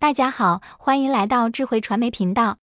大家好，欢迎来到智慧传媒频道。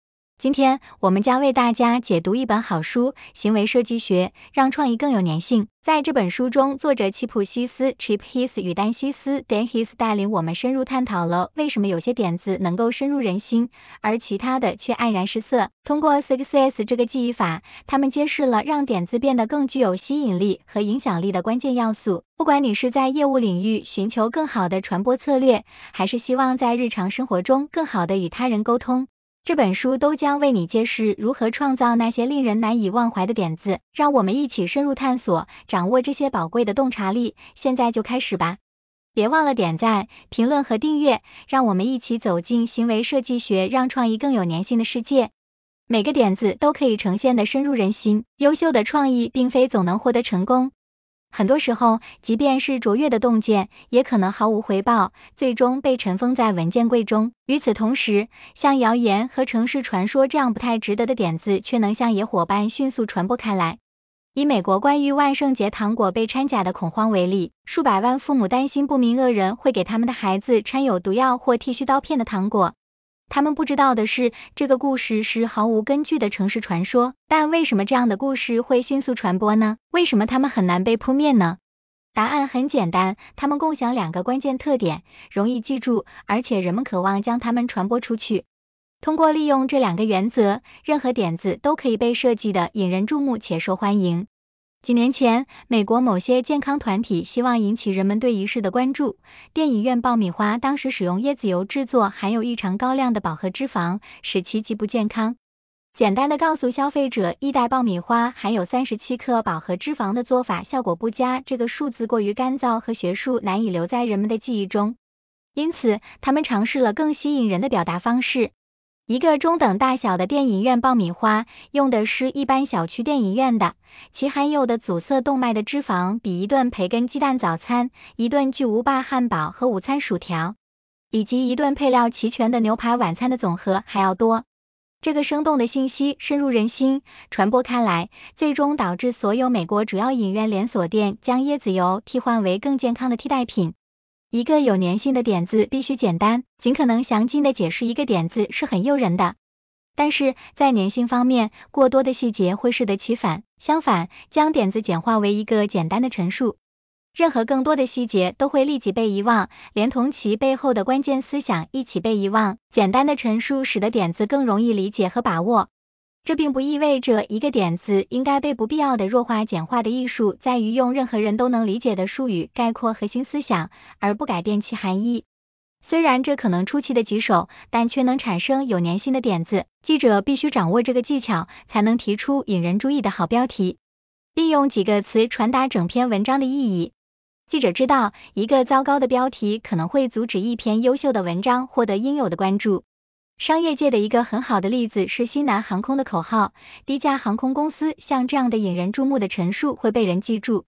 今天我们将为大家解读一本好书《行为设计学》，让创意更有粘性。在这本书中，作者齐普西斯 （Chip h i s 与丹西斯 （Dan h i s 带领我们深入探讨了为什么有些点子能够深入人心，而其他的却黯然失色。通过 6Cs 这个记忆法，他们揭示了让点子变得更具有吸引力和影响力的关键要素。不管你是在业务领域寻求更好的传播策略，还是希望在日常生活中更好的与他人沟通。这本书都将为你揭示如何创造那些令人难以忘怀的点子。让我们一起深入探索，掌握这些宝贵的洞察力。现在就开始吧！别忘了点赞、评论和订阅，让我们一起走进行为设计学，让创意更有粘性的世界。每个点子都可以呈现的深入人心。优秀的创意并非总能获得成功。很多时候，即便是卓越的洞见，也可能毫无回报，最终被尘封在文件柜中。与此同时，像谣言和城市传说这样不太值得的点子，却能像野火般迅速传播开来。以美国关于万圣节糖果被掺假的恐慌为例，数百万父母担心不明恶人会给他们的孩子掺有毒药或剃须刀片的糖果。他们不知道的是，这个故事是毫无根据的城市传说。但为什么这样的故事会迅速传播呢？为什么他们很难被扑灭呢？答案很简单，他们共享两个关键特点：容易记住，而且人们渴望将它们传播出去。通过利用这两个原则，任何点子都可以被设计的引人注目且受欢迎。几年前，美国某些健康团体希望引起人们对仪式的关注。电影院爆米花当时使用椰子油制作，含有异常高量的饱和脂肪，使其极不健康。简单的告诉消费者一袋爆米花含有三十七克饱和脂肪的做法效果不佳，这个数字过于干燥和学术，难以留在人们的记忆中。因此，他们尝试了更吸引人的表达方式。一个中等大小的电影院爆米花，用的是一般小区电影院的。其含有的阻塞动脉的脂肪，比一顿培根鸡蛋早餐、一顿巨无霸汉堡和午餐薯条，以及一顿配料齐全的牛排晚餐的总和还要多。这个生动的信息深入人心，传播开来，最终导致所有美国主要影院连锁店将椰子油替换为更健康的替代品。一个有粘性的点子必须简单，尽可能详尽的解释一个点子是很诱人的，但是在粘性方面，过多的细节会适得其反。相反，将点子简化为一个简单的陈述，任何更多的细节都会立即被遗忘，连同其背后的关键思想一起被遗忘。简单的陈述使得点子更容易理解和把握。这并不意味着一个点子应该被不必要的弱化、简化的艺术在于用任何人都能理解的术语概括核心思想，而不改变其含义。虽然这可能出奇的棘手，但却能产生有粘性的点子。记者必须掌握这个技巧，才能提出引人注意的好标题，利用几个词传达整篇文章的意义。记者知道，一个糟糕的标题可能会阻止一篇优秀的文章获得应有的关注。商业界的一个很好的例子是西南航空的口号，低价航空公司。像这样的引人注目的陈述会被人记住，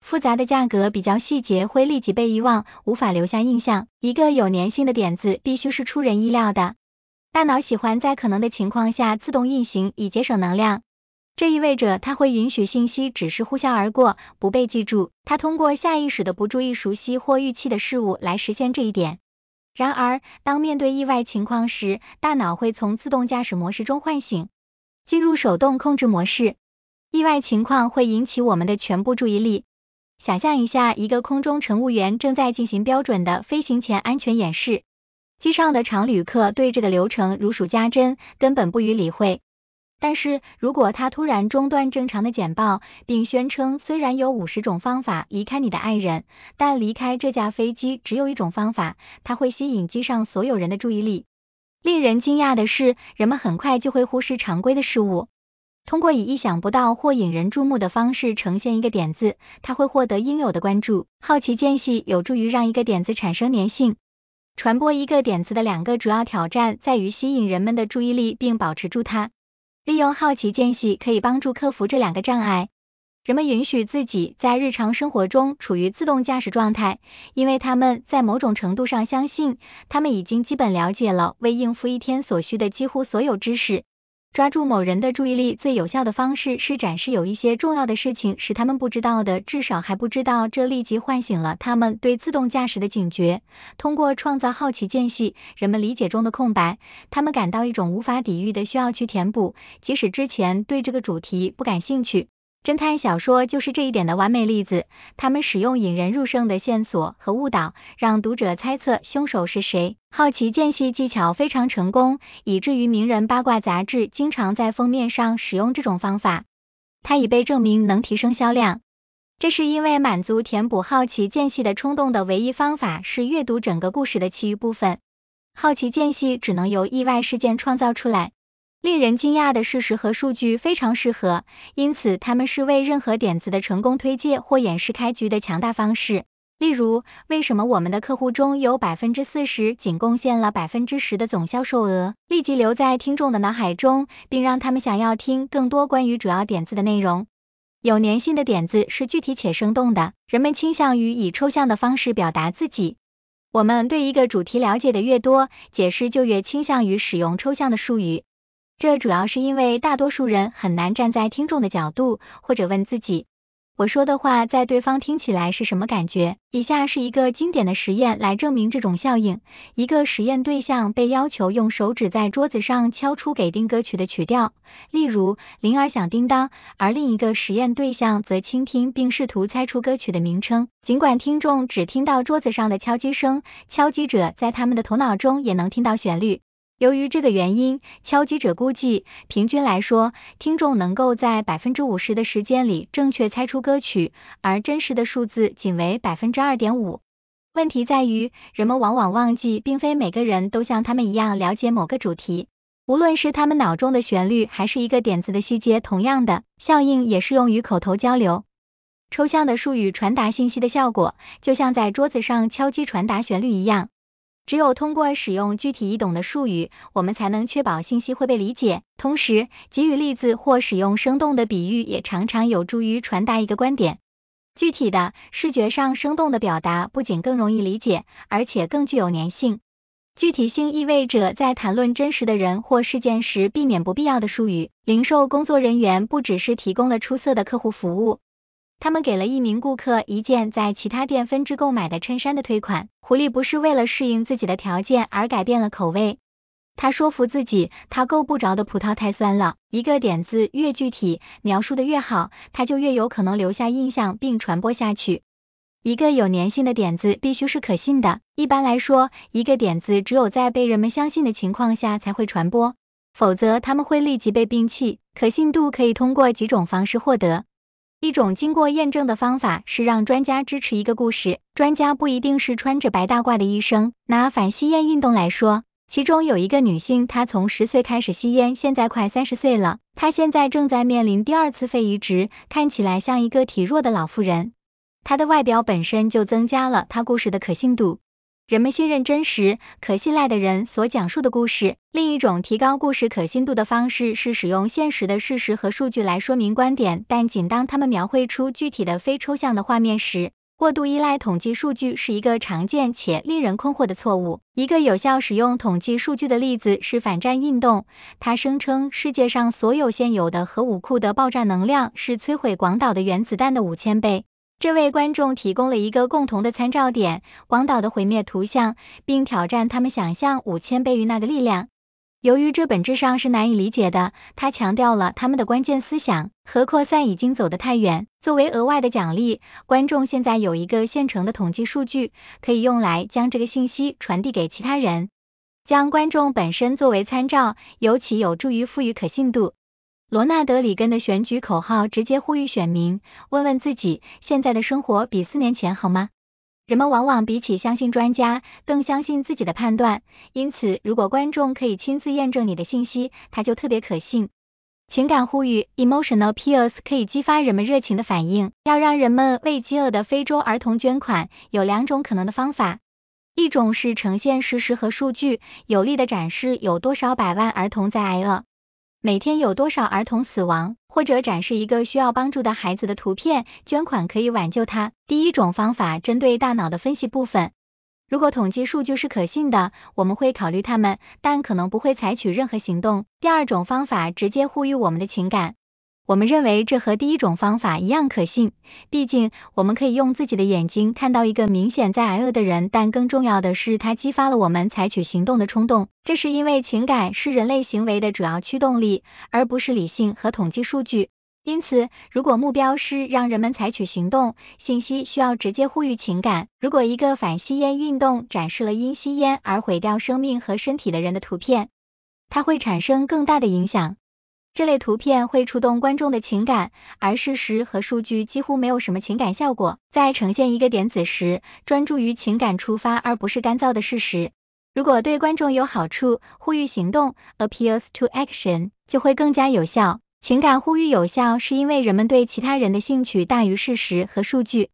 复杂的价格比较细节会立即被遗忘，无法留下印象。一个有粘性的点子必须是出人意料的。大脑喜欢在可能的情况下自动运行，以节省能量。这意味着它会允许信息只是呼啸而过，不被记住。它通过下意识的不注意熟悉或预期的事物来实现这一点。然而，当面对意外情况时，大脑会从自动驾驶模式中唤醒，进入手动控制模式。意外情况会引起我们的全部注意力。想象一下，一个空中乘务员正在进行标准的飞行前安全演示，机上的常旅客对这个流程如数家珍，根本不予理会。但是如果他突然中断正常的简报，并宣称虽然有五十种方法离开你的爱人，但离开这架飞机只有一种方法，他会吸引机上所有人的注意力。令人惊讶的是，人们很快就会忽视常规的事物。通过以意想不到或引人注目的方式呈现一个点子，他会获得应有的关注。好奇间隙有助于让一个点子产生粘性。传播一个点子的两个主要挑战在于吸引人们的注意力并保持住它。利用好奇间隙可以帮助克服这两个障碍。人们允许自己在日常生活中处于自动驾驶状态，因为他们在某种程度上相信，他们已经基本了解了为应付一天所需的几乎所有知识。抓住某人的注意力最有效的方式是展示有一些重要的事情是他们不知道的，至少还不知道。这立即唤醒了他们对自动驾驶的警觉。通过创造好奇间隙，人们理解中的空白，他们感到一种无法抵御的需要去填补，即使之前对这个主题不感兴趣。侦探小说就是这一点的完美例子。他们使用引人入胜的线索和误导，让读者猜测凶手是谁。好奇间隙技巧非常成功，以至于名人八卦杂志经常在封面上使用这种方法。它已被证明能提升销量，这是因为满足填补好奇间隙的冲动的唯一方法是阅读整个故事的其余部分。好奇间隙只能由意外事件创造出来。令人惊讶的事实和数据非常适合，因此他们是为任何点子的成功推介或演示开局的强大方式。例如，为什么我们的客户中有百分之四十仅贡献了百分之十的总销售额，立即留在听众的脑海中，并让他们想要听更多关于主要点子的内容？有粘性的点子是具体且生动的，人们倾向于以抽象的方式表达自己。我们对一个主题了解的越多，解释就越倾向于使用抽象的术语。这主要是因为大多数人很难站在听众的角度，或者问自己，我说的话在对方听起来是什么感觉。以下是一个经典的实验来证明这种效应：一个实验对象被要求用手指在桌子上敲出给定歌曲的曲调，例如《铃儿响叮当》，而另一个实验对象则倾听并试图猜出歌曲的名称。尽管听众只听到桌子上的敲击声，敲击者在他们的头脑中也能听到旋律。由于这个原因，敲击者估计，平均来说，听众能够在百分之五十的时间里正确猜出歌曲，而真实的数字仅为百分之二点五。问题在于，人们往往忘记，并非每个人都像他们一样了解某个主题，无论是他们脑中的旋律，还是一个点子的细节。同样的效应也适用于口头交流，抽象的术语传达信息的效果，就像在桌子上敲击传达旋律一样。只有通过使用具体易懂的术语，我们才能确保信息会被理解。同时，给予例子或使用生动的比喻也常常有助于传达一个观点。具体的、视觉上生动的表达不仅更容易理解，而且更具有粘性。具体性意味着在谈论真实的人或事件时，避免不必要的术语。零售工作人员不只是提供了出色的客户服务。他们给了一名顾客一件在其他店分支购买的衬衫的退款。狐狸不是为了适应自己的条件而改变了口味。他说服自己，他够不着的葡萄太酸了。一个点子越具体，描述的越好，他就越有可能留下印象并传播下去。一个有粘性的点子必须是可信的。一般来说，一个点子只有在被人们相信的情况下才会传播，否则他们会立即被摒弃。可信度可以通过几种方式获得。一种经过验证的方法是让专家支持一个故事。专家不一定是穿着白大褂的医生。拿反吸烟运动来说，其中有一个女性，她从十岁开始吸烟，现在快三十岁了，她现在正在面临第二次肺移植，看起来像一个体弱的老妇人。她的外表本身就增加了她故事的可信度。人们信任真实、可信赖的人所讲述的故事。另一种提高故事可信度的方式是使用现实的事实和数据来说明观点，但仅当他们描绘出具体的、非抽象的画面时，过度依赖统计数据是一个常见且令人困惑的错误。一个有效使用统计数据的例子是反战运动，它声称世界上所有现有的核武库的爆炸能量是摧毁广岛的原子弹的五千倍。这为观众提供了一个共同的参照点，广岛的毁灭图像，并挑战他们想象五千倍于那个力量。由于这本质上是难以理解的，他强调了他们的关键思想和扩散已经走得太远。作为额外的奖励，观众现在有一个现成的统计数据，可以用来将这个信息传递给其他人。将观众本身作为参照，尤其有助于赋予可信度。罗纳德里根的选举口号直接呼吁选民，问问自己，现在的生活比四年前好吗？人们往往比起相信专家，更相信自己的判断，因此，如果观众可以亲自验证你的信息，他就特别可信。情感呼吁 （emotional appeals） 可以激发人们热情的反应。要让人们为饥饿的非洲儿童捐款，有两种可能的方法：一种是呈现事实和数据，有力的展示有多少百万儿童在挨饿。每天有多少儿童死亡？或者展示一个需要帮助的孩子的图片，捐款可以挽救他。第一种方法针对大脑的分析部分。如果统计数据是可信的，我们会考虑他们，但可能不会采取任何行动。第二种方法直接呼吁我们的情感。我们认为这和第一种方法一样可信，毕竟我们可以用自己的眼睛看到一个明显在挨饿的人。但更重要的是，它激发了我们采取行动的冲动。这是因为情感是人类行为的主要驱动力，而不是理性和统计数据。因此，如果目标是让人们采取行动，信息需要直接呼吁情感。如果一个反吸烟运动展示了因吸烟而毁掉生命和身体的人的图片，它会产生更大的影响。这类图片会触动观众的情感，而事实和数据几乎没有什么情感效果。在呈现一个点子时，专注于情感触发而不是干燥的事实，如果对观众有好处，呼吁行动 （appeals to action） 就会更加有效。情感呼吁有效，是因为人们对其他人的兴趣大于事实和数据。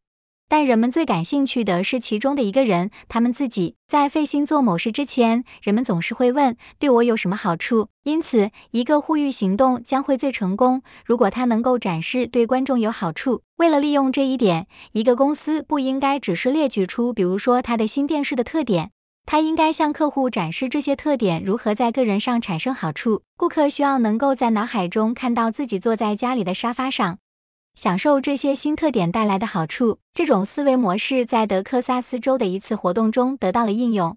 但人们最感兴趣的是其中的一个人。他们自己在费心做某事之前，人们总是会问对我有什么好处。因此，一个呼吁行动将会最成功，如果它能够展示对观众有好处。为了利用这一点，一个公司不应该只是列举出，比如说它的新电视的特点，他应该向客户展示这些特点如何在个人上产生好处。顾客需要能够在脑海中看到自己坐在家里的沙发上。享受这些新特点带来的好处。这种思维模式在德克萨斯州的一次活动中得到了应用，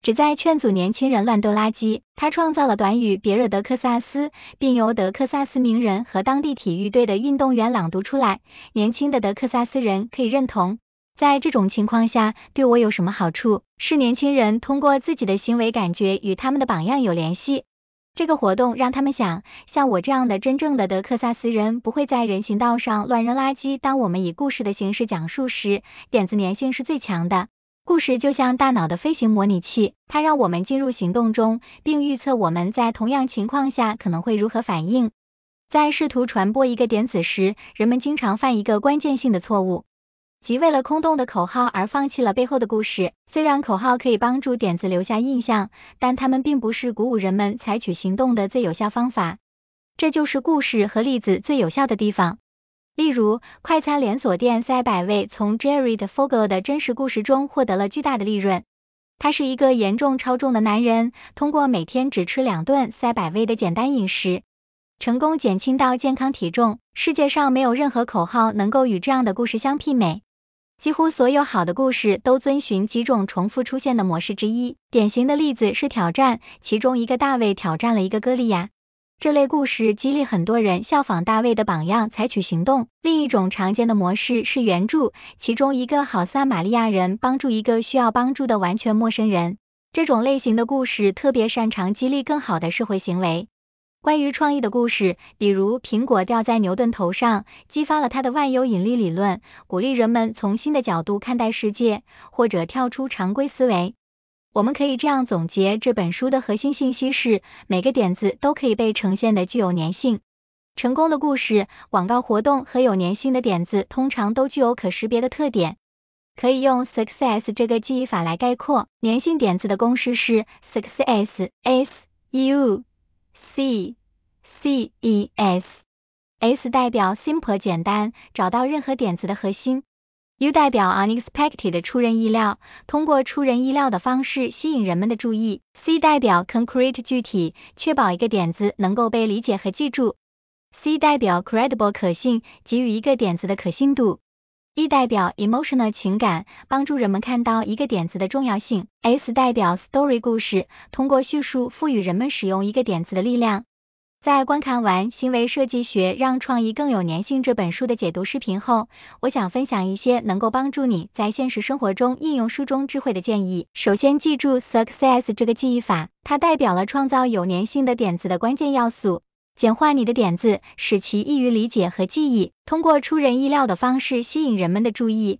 旨在劝阻年轻人乱丢垃圾。他创造了短语“别惹德克萨斯”，并由德克萨斯名人和当地体育队的运动员朗读出来。年轻的德克萨斯人可以认同。在这种情况下，对我有什么好处？是年轻人通过自己的行为感觉与他们的榜样有联系。这个活动让他们想，像我这样的真正的德克萨斯人不会在人行道上乱扔垃圾。当我们以故事的形式讲述时，点子粘性是最强的。故事就像大脑的飞行模拟器，它让我们进入行动中，并预测我们在同样情况下可能会如何反应。在试图传播一个点子时，人们经常犯一个关键性的错误。即为了空洞的口号而放弃了背后的故事。虽然口号可以帮助点子留下印象，但他们并不是鼓舞人们采取行动的最有效方法。这就是故事和例子最有效的地方。例如，快餐连锁店赛百味从 Jared Fogle 的真实故事中获得了巨大的利润。他是一个严重超重的男人，通过每天只吃两顿赛百味的简单饮食，成功减轻到健康体重。世界上没有任何口号能够与这样的故事相媲美。几乎所有好的故事都遵循几种重复出现的模式之一。典型的例子是挑战，其中一个大卫挑战了一个歌利亚。这类故事激励很多人效仿大卫的榜样，采取行动。另一种常见的模式是援助，其中一个好撒玛利亚人帮助一个需要帮助的完全陌生人。这种类型的故事特别擅长激励更好的社会行为。关于创意的故事，比如苹果掉在牛顿头上，激发了他的万有引力理论，鼓励人们从新的角度看待世界，或者跳出常规思维。我们可以这样总结这本书的核心信息：是每个点子都可以被呈现的具有粘性。成功的故事、广告活动和有粘性的点子，通常都具有可识别的特点。可以用 success 这个记忆法来概括粘性点子的公式是 success s u。C C E S S 代表 simple 简单，找到任何点子的核心。U 代表 unexpected 出人意料，通过出人意料的方式吸引人们的注意。C 代表 concrete 具体，确保一个点子能够被理解和记住。C 代表 credible 可信，给予一个点子的可信度。E 代表 emotional 情感，帮助人们看到一个点子的重要性。S 代表 story 故事，通过叙述赋予人们使用一个点子的力量。在观看完《行为设计学：让创意更有粘性》这本书的解读视频后，我想分享一些能够帮助你在现实生活中应用书中智慧的建议。首先，记住 SUCCESS 这个记忆法，它代表了创造有粘性的点子的关键要素。简化你的点子，使其易于理解和记忆。通过出人意料的方式吸引人们的注意。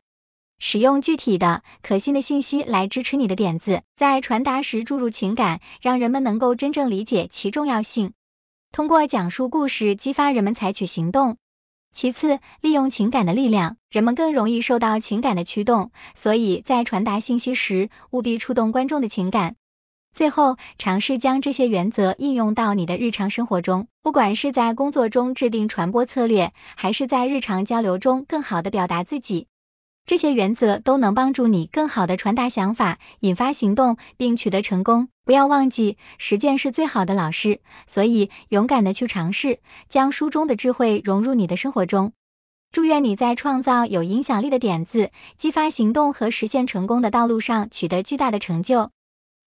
使用具体的、可信的信息来支持你的点子。在传达时注入情感，让人们能够真正理解其重要性。通过讲述故事，激发人们采取行动。其次，利用情感的力量，人们更容易受到情感的驱动，所以在传达信息时务必触动观众的情感。最后，尝试将这些原则应用到你的日常生活中，不管是在工作中制定传播策略，还是在日常交流中更好的表达自己，这些原则都能帮助你更好的传达想法，引发行动，并取得成功。不要忘记，实践是最好的老师，所以勇敢的去尝试，将书中的智慧融入你的生活中。祝愿你在创造有影响力的点子、激发行动和实现成功的道路上取得巨大的成就。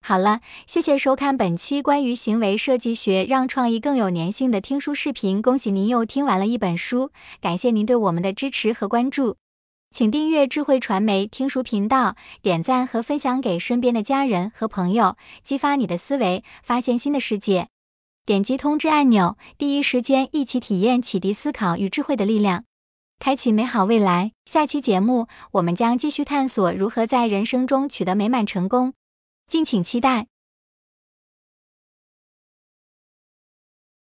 好了，谢谢收看本期关于行为设计学让创意更有粘性的听书视频。恭喜您又听完了一本书，感谢您对我们的支持和关注。请订阅智慧传媒听书频道，点赞和分享给身边的家人和朋友，激发你的思维，发现新的世界。点击通知按钮，第一时间一起体验启迪思考与智慧的力量，开启美好未来。下期节目我们将继续探索如何在人生中取得美满成功。敬请期待。